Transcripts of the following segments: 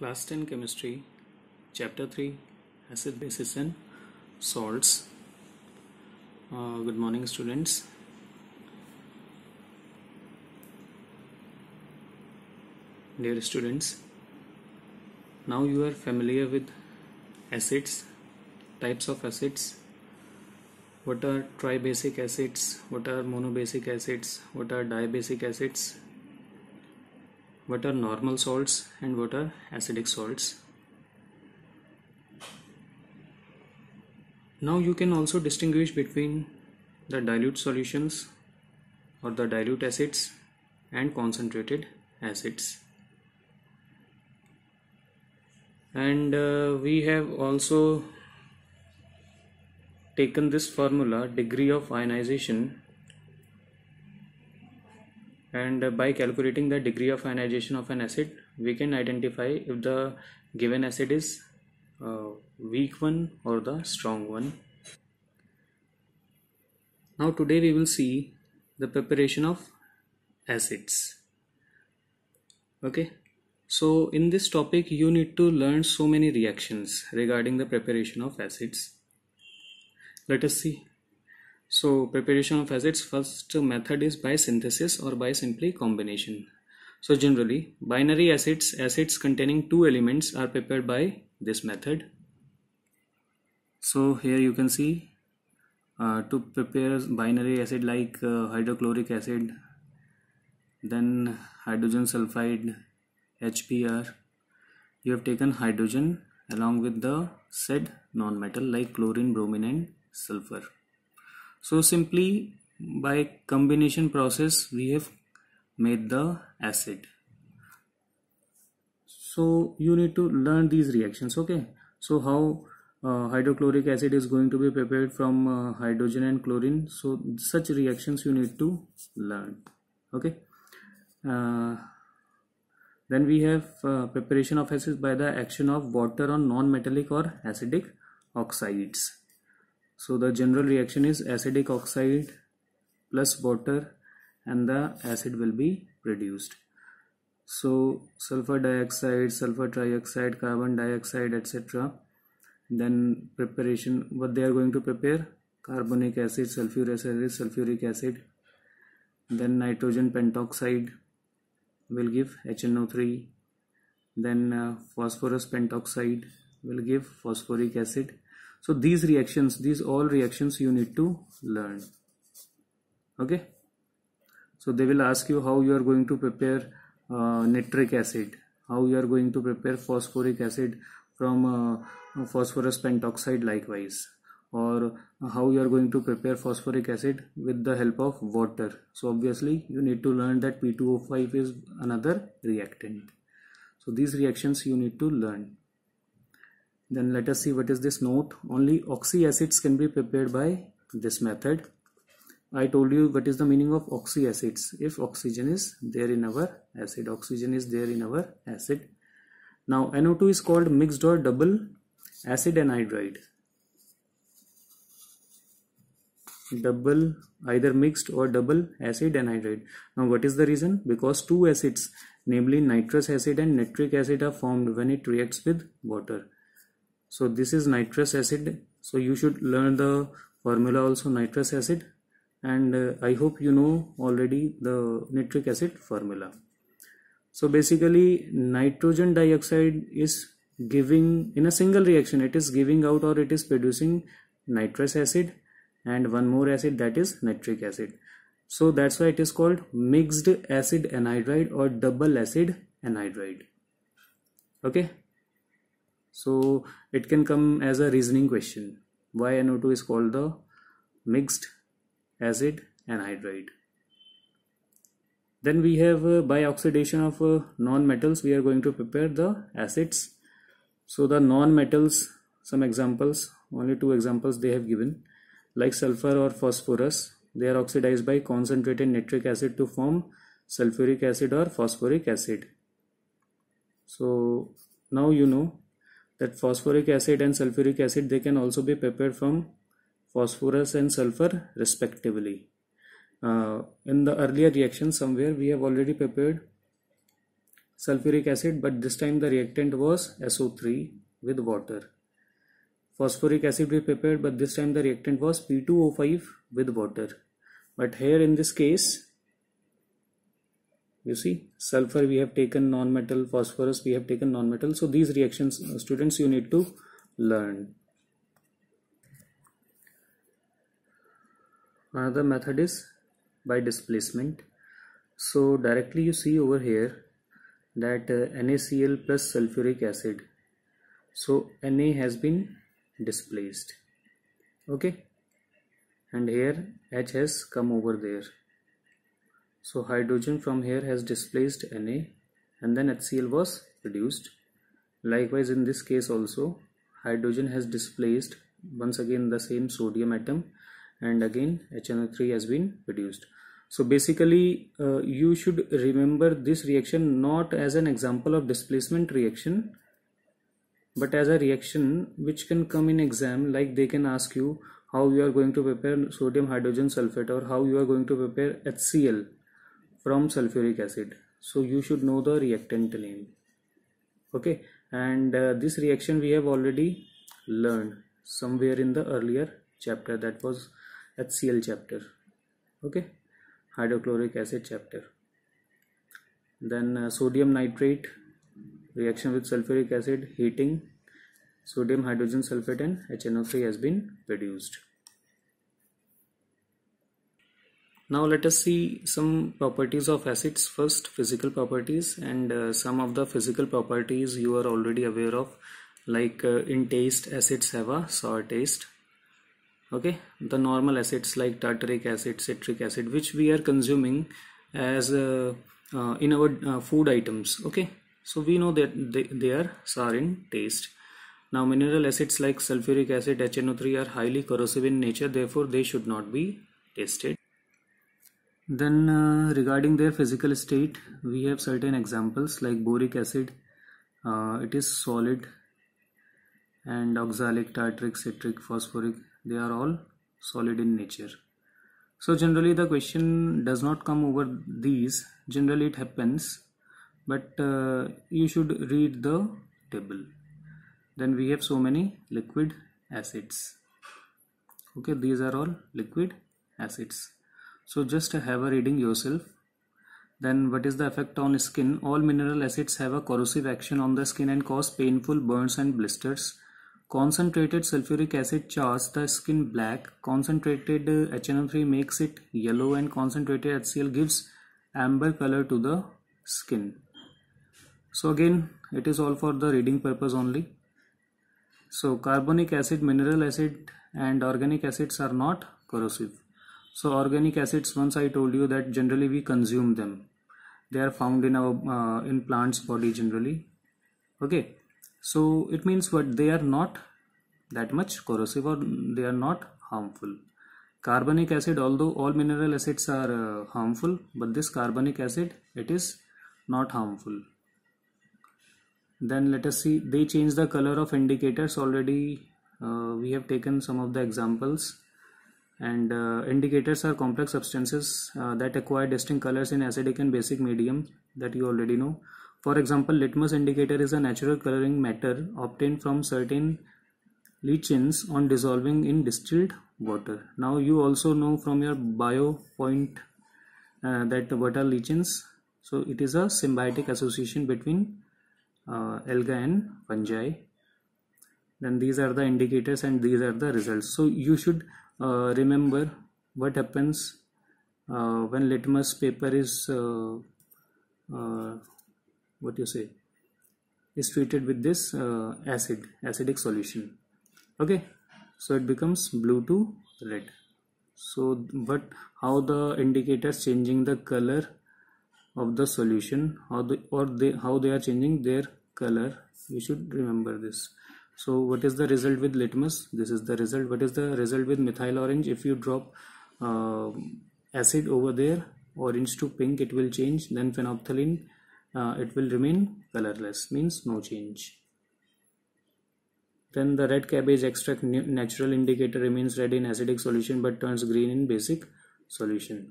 class 10 chemistry chapter 3 acid bases and salts uh, good morning students dear students now you are familiar with acids types of acids what are tribasic acids what are monobasic acids what are dibasic acids what are normal salts and what are acidic salts now you can also distinguish between the dilute solutions or the dilute acids and concentrated acids and uh, we have also taken this formula degree of ionization and by calculating the degree of ionization of an acid we can identify if the given acid is uh, weak one or the strong one now today we will see the preparation of acids okay so in this topic you need to learn so many reactions regarding the preparation of acids let us see so preparation of acids first method is by synthesis or by simply combination. So generally binary acids acids containing two elements are prepared by this method. So here you can see uh, to prepare binary acid like uh, hydrochloric acid then hydrogen sulfide HPR you have taken hydrogen along with the said non-metal like chlorine bromine and sulfur so simply by combination process we have made the acid so you need to learn these reactions okay so how uh, hydrochloric acid is going to be prepared from uh, hydrogen and chlorine so such reactions you need to learn okay uh, then we have uh, preparation of acids by the action of water on non-metallic or acidic oxides so the general reaction is acidic oxide plus water and the acid will be produced. So sulfur dioxide, sulfur trioxide, carbon dioxide etc. Then preparation what they are going to prepare carbonic acid, sulfuric acid, sulfuric acid. Then nitrogen pentoxide will give HNO3. Then uh, phosphorus pentoxide will give phosphoric acid so these reactions these all reactions you need to learn okay so they will ask you how you are going to prepare uh, nitric acid how you are going to prepare phosphoric acid from uh, uh phosphorus pentoxide likewise or how you are going to prepare phosphoric acid with the help of water. So obviously you need to learn that P2O5 is another reactant. So these reactions you need to learn then let us see what is this note only oxy acids can be prepared by this method I told you what is the meaning of oxy acids if oxygen is there in our acid oxygen is there in our acid now NO2 is called mixed or double acid anhydride double either mixed or double acid anhydride now what is the reason because two acids namely nitrous acid and nitric acid are formed when it reacts with water so this is nitrous acid so you should learn the formula also nitrous acid and uh, i hope you know already the nitric acid formula so basically nitrogen dioxide is giving in a single reaction it is giving out or it is producing nitrous acid and one more acid that is nitric acid so that's why it is called mixed acid anhydride or double acid anhydride okay so it can come as a reasoning question why NO2 is called the mixed acid anhydride then we have uh, by oxidation of uh, non-metals we are going to prepare the acids so the non-metals some examples only two examples they have given like sulfur or phosphorus they are oxidized by concentrated nitric acid to form sulfuric acid or phosphoric acid so now you know that phosphoric acid and sulfuric acid they can also be prepared from phosphorus and sulfur respectively uh, in the earlier reaction somewhere we have already prepared sulfuric acid but this time the reactant was SO3 with water phosphoric acid we prepared but this time the reactant was P2O5 with water but here in this case you see sulfur we have taken non-metal phosphorus we have taken non-metal so these reactions uh, students you need to learn another method is by displacement so directly you see over here that uh, NaCl plus sulfuric acid so Na has been displaced okay and here H has come over there so hydrogen from here has displaced Na and then HCl was reduced. Likewise in this case also hydrogen has displaced once again the same sodium atom and again HNO3 has been reduced. So basically uh, you should remember this reaction not as an example of displacement reaction but as a reaction which can come in exam like they can ask you how you are going to prepare sodium hydrogen sulfate or how you are going to prepare HCl from sulfuric acid so you should know the reactant name okay and uh, this reaction we have already learned somewhere in the earlier chapter that was HCl chapter okay hydrochloric acid chapter then uh, sodium nitrate reaction with sulfuric acid heating sodium hydrogen sulfate and HNO3 has been produced Now let us see some properties of acids first physical properties and uh, some of the physical properties you are already aware of like uh, in taste acids have a sour taste okay the normal acids like tartaric acid citric acid which we are consuming as uh, uh, in our uh, food items okay so we know that they, they are sour in taste now mineral acids like sulfuric acid HNO3 are highly corrosive in nature therefore they should not be tasted then uh, regarding their physical state, we have certain examples like boric acid, uh, it is solid and oxalic, tartaric, citric, phosphoric, they are all solid in nature. So generally the question does not come over these, generally it happens but uh, you should read the table. Then we have so many liquid acids. Okay, these are all liquid acids so just have a reading yourself then what is the effect on skin all mineral acids have a corrosive action on the skin and cause painful burns and blisters concentrated sulfuric acid chars the skin black concentrated hno uh, 3 makes it yellow and concentrated hcl gives amber color to the skin so again it is all for the reading purpose only so carbonic acid mineral acid and organic acids are not corrosive so organic acids, once I told you that generally we consume them. They are found in our uh, in plants body generally. Okay, so it means what they are not that much corrosive or they are not harmful. Carbonic acid, although all mineral acids are uh, harmful, but this carbonic acid it is not harmful. Then let us see. They change the color of indicators already. Uh, we have taken some of the examples and uh, indicators are complex substances uh, that acquire distinct colors in acidic and basic medium that you already know for example litmus indicator is a natural coloring matter obtained from certain lichens on dissolving in distilled water now you also know from your bio point uh, that what are lichens so it is a symbiotic association between uh, alga and fungi then these are the indicators and these are the results so you should uh, remember what happens uh, when litmus paper is uh, uh what you say is treated with this uh, acid acidic solution okay so it becomes blue to red so but how the indicators changing the color of the solution how the or they how they are changing their color we should remember this so what is the result with litmus this is the result what is the result with methyl orange if you drop uh, acid over there orange to pink it will change then phenolphthalein uh, it will remain colorless means no change then the red cabbage extract natural indicator remains red in acidic solution but turns green in basic solution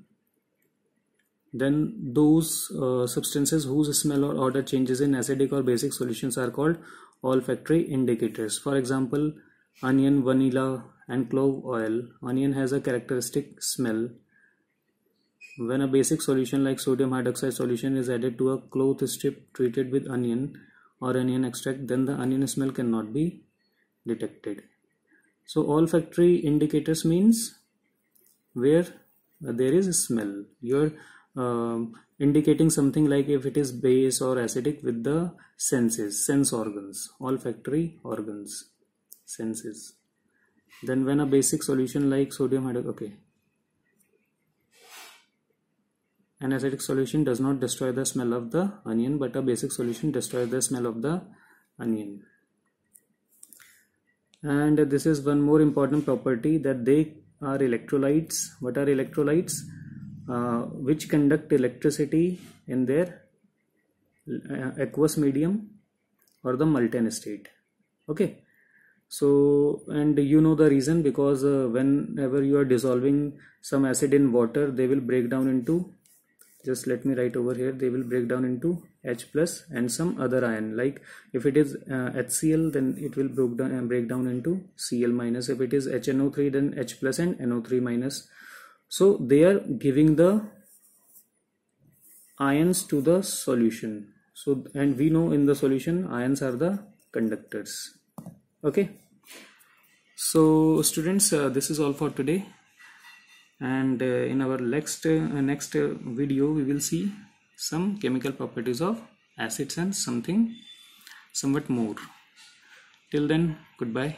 then those uh, substances whose smell or odor changes in acidic or basic solutions are called olfactory indicators for example onion vanilla and clove oil onion has a characteristic smell when a basic solution like sodium hydroxide solution is added to a cloth strip treated with onion or onion extract then the onion smell cannot be detected so olfactory indicators means where there is a smell your um, indicating something like if it is base or acidic with the senses, sense organs, olfactory organs, senses. Then when a basic solution like sodium hydroxide, okay, an acidic solution does not destroy the smell of the onion but a basic solution destroys the smell of the onion and this is one more important property that they are electrolytes what are electrolytes uh, which conduct electricity in their uh, aqueous medium or the molten state okay so and you know the reason because uh, whenever you are dissolving some acid in water they will break down into just let me write over here they will break down into H plus and some other ion like if it is uh, HCl then it will break down and break down into Cl minus if it is HNO3 then H plus and NO3 minus so they are giving the ions to the solution so and we know in the solution ions are the conductors okay so students uh, this is all for today and uh, in our next uh, next uh, video we will see some chemical properties of acids and something somewhat more till then goodbye